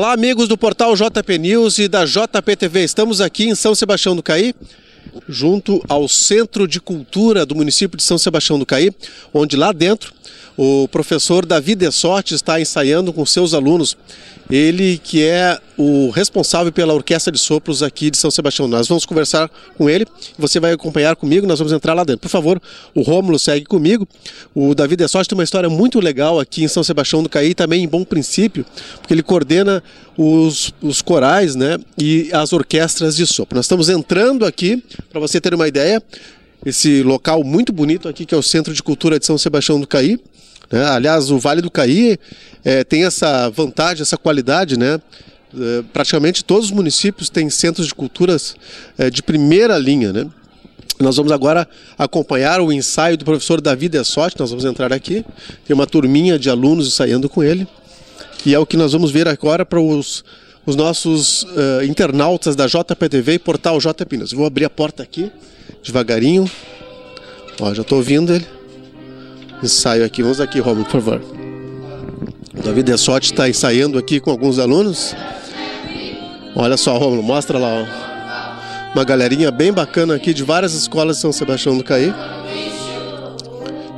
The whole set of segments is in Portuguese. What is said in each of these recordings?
Olá, amigos do portal JP News e da JPTV. Estamos aqui em São Sebastião do Caí, junto ao Centro de Cultura do município de São Sebastião do Caí, onde lá dentro o professor Davi Sorte está ensaiando com seus alunos, ele que é o responsável pela Orquestra de Sopros aqui de São Sebastião. Nós vamos conversar com ele, você vai acompanhar comigo, nós vamos entrar lá dentro. Por favor, o Rômulo segue comigo. O Davi Sorte tem uma história muito legal aqui em São Sebastião do Caí, também em Bom Princípio, porque ele coordena os, os corais né, e as orquestras de sopro. Nós estamos entrando aqui, para você ter uma ideia, esse local muito bonito aqui que é o Centro de Cultura de São Sebastião do Caí. Né? Aliás, o Vale do Caí é, tem essa vantagem, essa qualidade, né? É, praticamente todos os municípios têm centros de culturas é, de primeira linha, né? Nós vamos agora acompanhar o ensaio do professor Davi De Sorte. Nós vamos entrar aqui. Tem uma turminha de alunos ensaiando com ele. E é o que nós vamos ver agora para os os nossos uh, internautas da JPTV e portal JPinas. Vou abrir a porta aqui, devagarinho. Ó, já estou ouvindo ele. Ensaio aqui. Vamos aqui, Romulo, por favor. O Davi Dessotti está ensaiando aqui com alguns alunos. Olha só, Romulo, mostra lá. Ó. Uma galerinha bem bacana aqui de várias escolas de São Sebastião do Caí.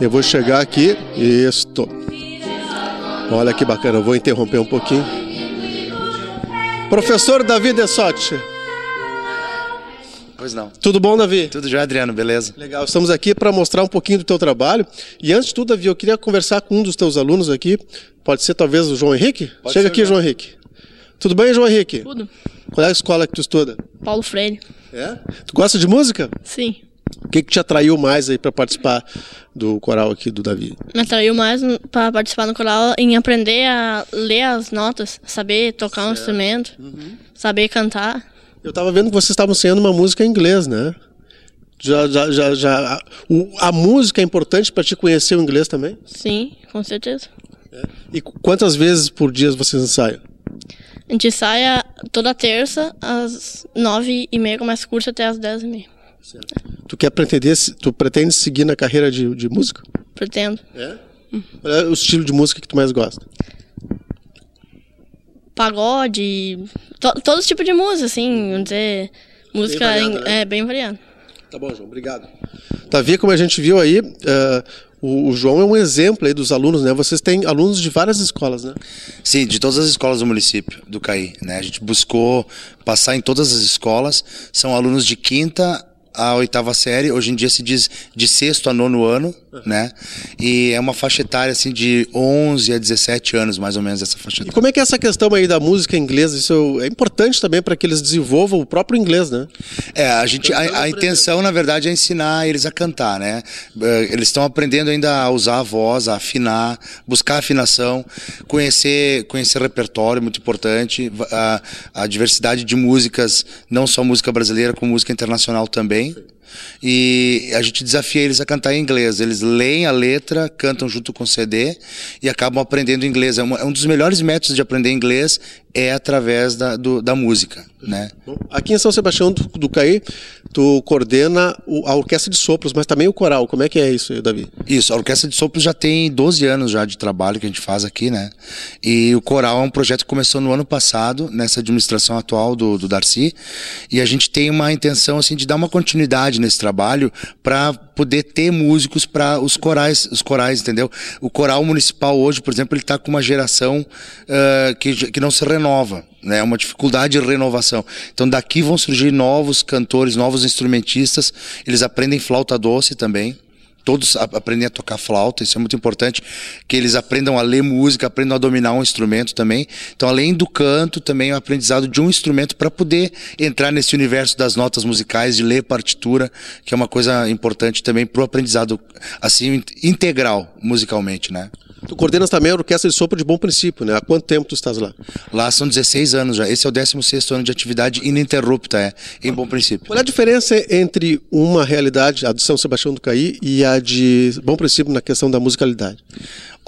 Eu vou chegar aqui. estou. Olha que bacana, eu vou interromper um pouquinho. Professor Davi Dessotti. Pois não. Tudo bom, Davi? Tudo já, Adriano, beleza? Legal. Estamos aqui para mostrar um pouquinho do teu trabalho. E antes de tudo, Davi, eu queria conversar com um dos teus alunos aqui. Pode ser talvez o João Henrique? Pode Chega aqui, João Henrique. Tudo bem, João Henrique? Tudo. Qual é a escola que tu estuda? Paulo Freire. É? Tu gosta de música? Sim. O que, que te atraiu mais aí para participar do coral aqui do Davi? Me atraiu mais para participar no coral em aprender a ler as notas, saber tocar certo. um instrumento, uhum. saber cantar. Eu estava vendo que vocês estavam ensinando uma música em inglês, né? Já, já, já, já a, a música é importante para te conhecer o inglês também? Sim, com certeza. É. E quantas vezes por dia vocês ensaiam? A gente ensaia toda terça às nove e meia, começa curso até às dez e meia. Certo. Tu quer pretender, tu pretende seguir na carreira de, de música? Pretendo. É? Qual é o estilo de música que tu mais gosta? Pagode, to, todo tipo de música, assim, vamos dizer, música bem variado, em, né? é bem variada. Tá bom, João, obrigado. Davi, como a gente viu aí, uh, o, João é um exemplo aí dos alunos, né? Vocês têm alunos de várias escolas, né? Sim, de todas as escolas do município do Caí, né? A gente buscou passar em todas as escolas. São alunos de quinta a oitava série, hoje em dia se diz de sexto a nono ano, né? E é uma faixa etária assim de 11 a 17 anos, mais ou menos, essa faixa etária. E como é que é essa questão aí da música inglesa? Isso é importante também para que eles desenvolvam o próprio inglês, né? É, a gente, a, a intenção, na verdade, é ensinar eles a cantar, né? É, eles estão aprendendo ainda a usar a voz, a afinar, buscar afinação, conhecer, conhecer repertório, muito importante, a, a diversidade de músicas, não só música brasileira, como música internacional também. Amém? E a gente desafia eles a cantar em inglês. Eles leem a letra, cantam junto com o CD e acabam aprendendo inglês. É, uma, é um dos melhores métodos de aprender inglês é através da, do, da música, né? aqui em São Sebastião do, do Caí, tu coordena o, a Orquestra de Sopros, mas também o coral. Como é que é isso, Davi? Isso, a Orquestra de Sopros já tem 12 anos já de trabalho que a gente faz aqui, né? E o coral é um projeto que começou no ano passado, nessa administração atual do, do Darcy, e a gente tem uma intenção assim de dar uma continuidade nesse trabalho para poder ter músicos para os corais, os corais, entendeu? O coral municipal hoje, por exemplo, ele está com uma geração uh, que, que não se renova, né? É uma dificuldade de renovação. Então daqui vão surgir novos cantores, novos instrumentistas. Eles aprendem flauta doce também, todos aprendem a tocar flauta, isso é muito importante, que eles aprendam a ler música, aprendam a dominar um instrumento também. Então, além do canto, também o é aprendizado de um instrumento para poder entrar nesse universo das notas musicais, de ler partitura, que é uma coisa importante também para o aprendizado assim integral musicalmente, né? Tu coordenas também a Orquestra de Sopro de Bom Princípio, né? Há quanto tempo tu estás lá? Lá são 16 anos já. Esse é o 16 ano de atividade ininterrupta, é, em Bom Princípio. Qual é a diferença entre uma realidade, a de São Sebastião do Caí, e a de Bom Princípio na questão da musicalidade?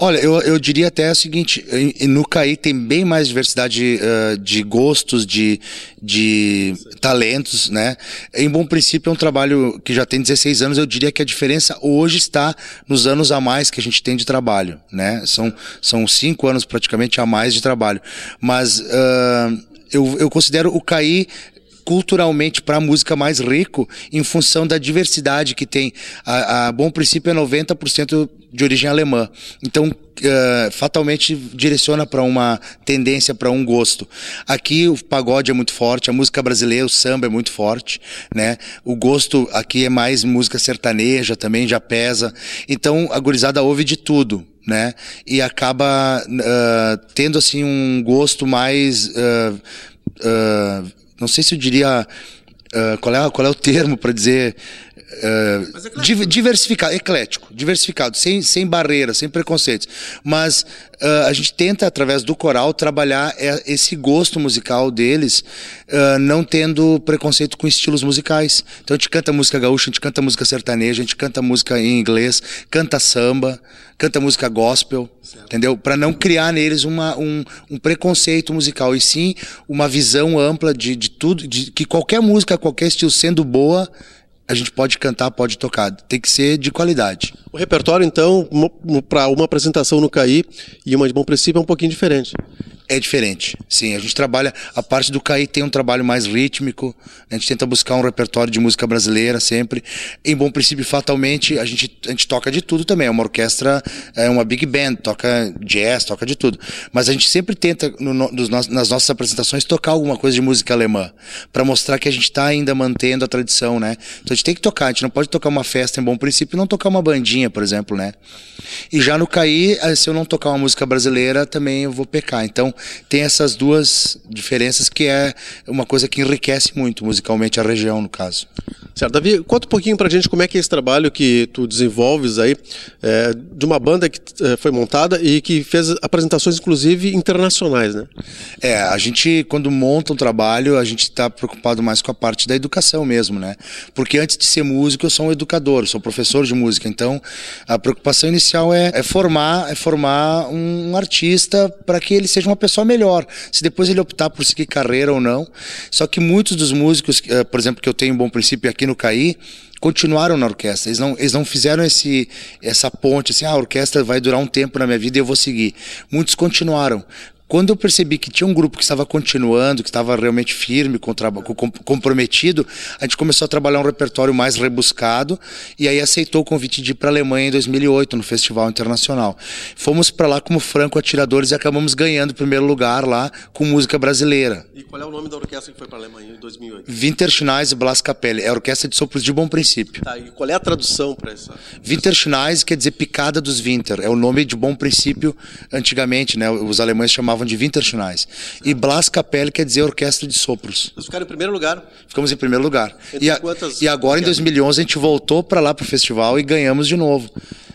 Olha, eu, eu diria até o seguinte: no CAI tem bem mais diversidade uh, de gostos, de, de talentos, né? Em bom princípio, é um trabalho que já tem 16 anos. Eu diria que a diferença hoje está nos anos a mais que a gente tem de trabalho, né? São, são cinco anos praticamente a mais de trabalho. Mas. Uh, eu, eu, considero o CAI culturalmente para a música mais rico em função da diversidade que tem. A, a Bom Princípio é 90% de origem alemã. Então, Uh, fatalmente direciona para uma tendência, para um gosto. Aqui o pagode é muito forte, a música brasileira, o samba é muito forte, né? O gosto aqui é mais música sertaneja também, já pesa. Então a gurizada ouve de tudo. Né? E acaba uh, tendo assim um gosto mais uh, não sei se eu diria. Uh, qual, é, qual é o termo para dizer uh, é, é diversificado, eclético, diversificado, sem, sem barreiras, sem preconceitos. Mas uh, a gente tenta, através do coral, trabalhar é, esse gosto musical deles, uh, não tendo preconceito com estilos musicais. Então a gente canta música gaúcha, a gente canta música sertaneja, a gente canta música em inglês, canta samba, canta música gospel, certo. entendeu? Para não criar neles uma, um, um, preconceito musical, e sim uma visão ampla de, de tudo, de que qualquer música, qualquer estilo, sendo boa, a gente pode cantar, pode tocar. Tem que ser de qualidade. O repertório, então, para uma apresentação no CAI e uma de Bom Princípio é um pouquinho diferente é diferente. Sim, a gente trabalha. A parte do Caí tem um trabalho mais rítmico. A gente tenta buscar um repertório de música brasileira sempre. Em Bom Princípio, fatalmente, a gente, a gente toca de tudo também. É uma orquestra, é uma big band, toca jazz, toca de tudo. Mas a gente sempre tenta, no, nos, nas nossas apresentações, tocar alguma coisa de música alemã. para mostrar que a gente está ainda mantendo a tradição, né? Então a gente tem que tocar. A gente não pode tocar uma festa em Bom Princípio e não tocar uma bandinha, por exemplo, né? E já no Caí, eh, se eu não tocar uma música brasileira, também eu vou pecar. Então, tem essas duas diferenças que é uma coisa que enriquece muito musicalmente a região, no caso. Certo. Davi, conta um pouquinho pra gente como é que é esse trabalho que tu desenvolves aí, é, de uma banda que é, foi montada e que fez apresentações, inclusive, internacionais, né? É, a gente, quando monta um trabalho, a gente está preocupado mais com a parte da educação mesmo, né? Porque antes de ser músico, eu sou um educador, sou professor de música, então a preocupação inicial é, é formar, é formar um artista para que ele seja uma pessoa melhor. Se depois ele optar por seguir carreira ou não. Só que muitos dos músicos, é, por exemplo, que eu tenho um bom princípio aqui no Caí continuaram na orquestra. Eles não, eles não fizeram esse, essa ponte assim, ah, a orquestra vai durar um tempo na minha vida e eu vou seguir. Muitos continuaram. Quando eu percebi que tinha um grupo que estava continuando, que estava realmente firme, com com, comprometido, a gente começou a trabalhar um repertório mais rebuscado e aí aceitou o convite de ir para a Alemanha em 2008, no Festival Internacional. Fomos para lá como franco atiradores e acabamos ganhando o primeiro lugar lá com música brasileira. E qual é o nome da orquestra que foi para a Alemanha em 2008? Winterschneise Blas Capelli. é a Orquestra de Sopros de Bom Princípio. Tá, e qual é a tradução para essa? Winterschneise quer dizer picada dos Winter, é o nome de Bom Princípio antigamente, né? Os alemães chamavam chamavam de finais E Blas Capelli quer dizer orquestra de sopros. Vocês ficaram em primeiro lugar? Ficamos em primeiro lugar. e, a, quantas... e agora, em 2011, a gente voltou para lá para o festival e ganhamos de novo.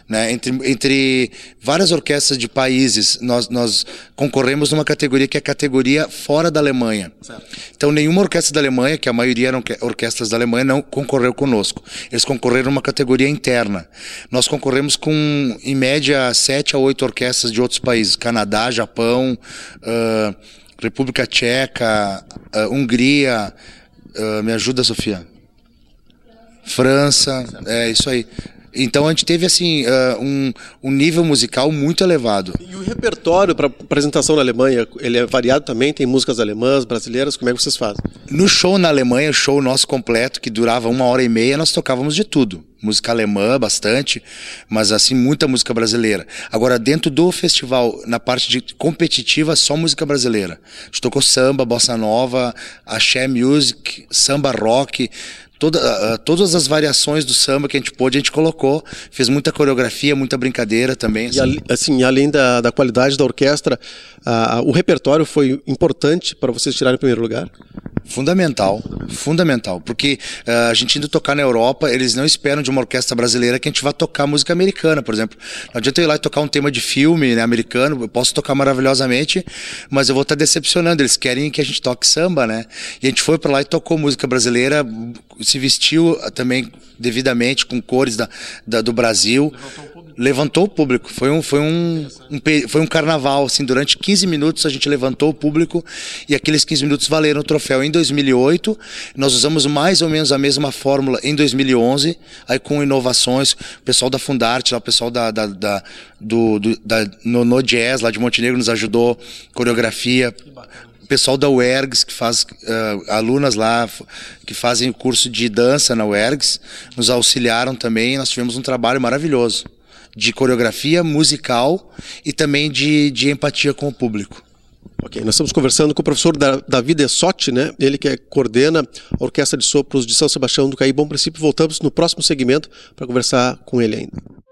Né? Entre, entre várias orquestras de países, nós, nós concorremos numa categoria que é a categoria fora da Alemanha. Certo. Então, nenhuma orquestra da Alemanha, que a maioria eram orquestras da Alemanha, não concorreu conosco. Eles concorreram numa categoria interna. Nós concorremos com, em média, sete a oito orquestras de outros países: Canadá, Japão, uh, República Tcheca, uh, Hungria. Uh, me ajuda, Sofia. França, é isso aí. Então a gente teve assim uh, um, um nível musical muito elevado. E o repertório para apresentação na Alemanha, ele é variado também? Tem músicas alemãs, brasileiras? Como é que vocês fazem? No show na Alemanha, o show nosso completo, que durava uma hora e meia, nós tocávamos de tudo música alemã bastante, mas assim muita música brasileira. Agora dentro do festival, na parte de competitiva, só música brasileira. A gente tocou samba, bossa nova, axé music, samba rock, toda, todas as variações do samba que a gente pôde, a gente colocou. Fez muita coreografia, muita brincadeira também. Assim. assim, e, assim além da, da qualidade da orquestra, o repertório foi importante para vocês tirarem o primeiro lugar? Fundamental, fundamental, porque uh, a gente indo tocar na Europa, eles não esperam de uma orquestra brasileira que a gente vá tocar música americana, por exemplo. Não adianta eu ir lá e tocar um tema de filme né, americano, eu posso tocar maravilhosamente, mas eu vou estar tá decepcionando. Eles querem que a gente toque samba, né? E a gente foi para lá e tocou música brasileira, se vestiu eh, também devidamente com cores da, da do Brasil. Levantou levantou o público. Foi um, foi um, um, foi um carnaval, assim, durante 15 minutos a gente levantou o público e aqueles 15 minutos valeram o troféu. Em 2008, nós usamos mais ou menos a mesma fórmula em 2011, aí com inovações, o pessoal da Fundarte, lá, o pessoal da, da, da do, do, da, no, no Jazz, lá de Montenegro, nos ajudou, coreografia, o pessoal da UERGS, que faz uh, alunas lá que fazem o curso de dança na UERGS, nos auxiliaram também. Nós tivemos um trabalho maravilhoso de coreografia musical e também de, de empatia com o público. Ok, nós estamos conversando com o professor Davi Dessotti, né? Ele que é coordena a Orquestra de Sopros de São Sebastião do Caí. Bom princípio, voltamos no próximo segmento para conversar com ele ainda.